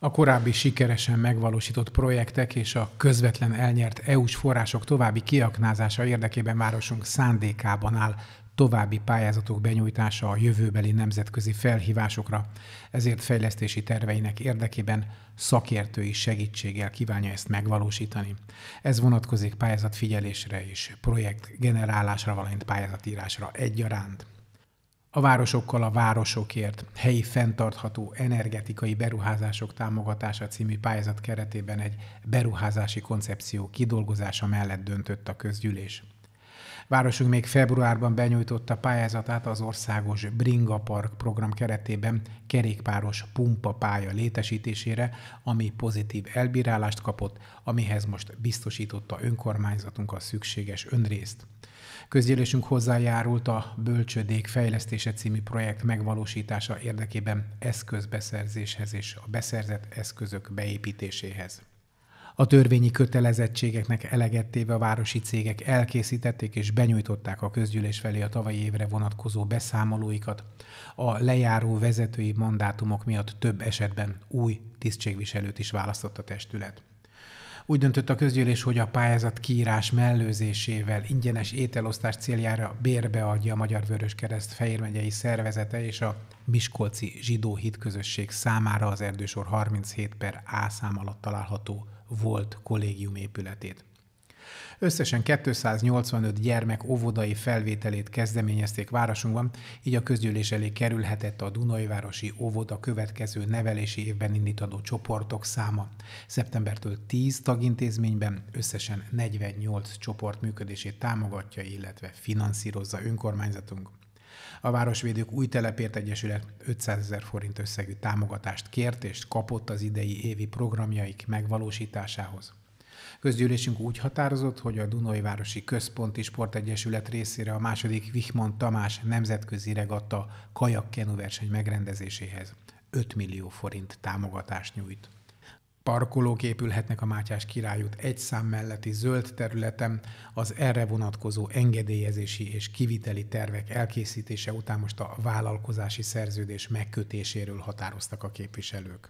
A korábbi sikeresen megvalósított projektek és a közvetlen elnyert EU-s források további kiaknázása érdekében városunk szándékában áll további pályázatok benyújtása a jövőbeli nemzetközi felhívásokra, ezért fejlesztési terveinek érdekében szakértői segítséggel kívánja ezt megvalósítani. Ez vonatkozik pályázatfigyelésre és projekt generálásra, valamint pályázatírásra egyaránt a Városokkal a Városokért helyi fenntartható energetikai beruházások támogatása című pályázat keretében egy beruházási koncepció kidolgozása mellett döntött a közgyűlés. Városunk még februárban benyújtotta pályázatát az országos Bringa Park program keretében kerékpáros pumpa pálya létesítésére, ami pozitív elbírálást kapott, amihez most biztosította önkormányzatunk a szükséges önrészt. Közgyűlésünk hozzájárult a Bölcsödék Fejlesztése című projekt megvalósítása érdekében eszközbeszerzéshez és a beszerzett eszközök beépítéséhez. A törvényi kötelezettségeknek elegettéve a városi cégek elkészítették és benyújtották a közgyűlés felé a tavalyi évre vonatkozó beszámolóikat. A lejáró vezetői mandátumok miatt több esetben új tisztségviselőt is választott a testület. Úgy döntött a közgyűlés, hogy a pályázat kiírás mellőzésével ingyenes ételosztás céljára bérbe adja a Magyar Vöröskereszt Fehér megyei szervezete és a Miskolci Zsidó Hitközösség számára az erdősor 37 per A szám alatt található volt kollégium épületét. Összesen 285 gyermek óvodai felvételét kezdeményezték városunkban, így a közgyűlés elé kerülhetett a Dunajvárosi óvoda következő nevelési évben indítandó csoportok száma. Szeptembertől 10 tagintézményben összesen 48 csoport működését támogatja, illetve finanszírozza önkormányzatunk. A Városvédők új telepért egyesület 500 ezer forint összegű támogatást kért és kapott az idei évi programjaik megvalósításához. Közgyűlésünk úgy határozott, hogy a Dunai Városi Központi Sportegyesület részére a második Vihman Tamás nemzetközi regatta kajakkenu verseny megrendezéséhez 5 millió forint támogatást nyújt. Parkolók épülhetnek a Mátyás királyút egy szám melletti zöld területen, az erre vonatkozó engedélyezési és kiviteli tervek elkészítése után most a vállalkozási szerződés megkötéséről határoztak a képviselők.